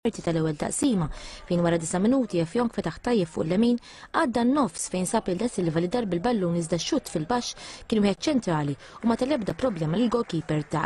parti tal-ewwel taqsima fejn wara disa' minuti jefjonk fetaħ tajjeb fuq l-lemin għadda n-nofs fejn sab il Silva li darb il-ballun iżda xut fil-baxx kien wieħed ċentrali u ma tal-ebda problema lil goalkeeper ta'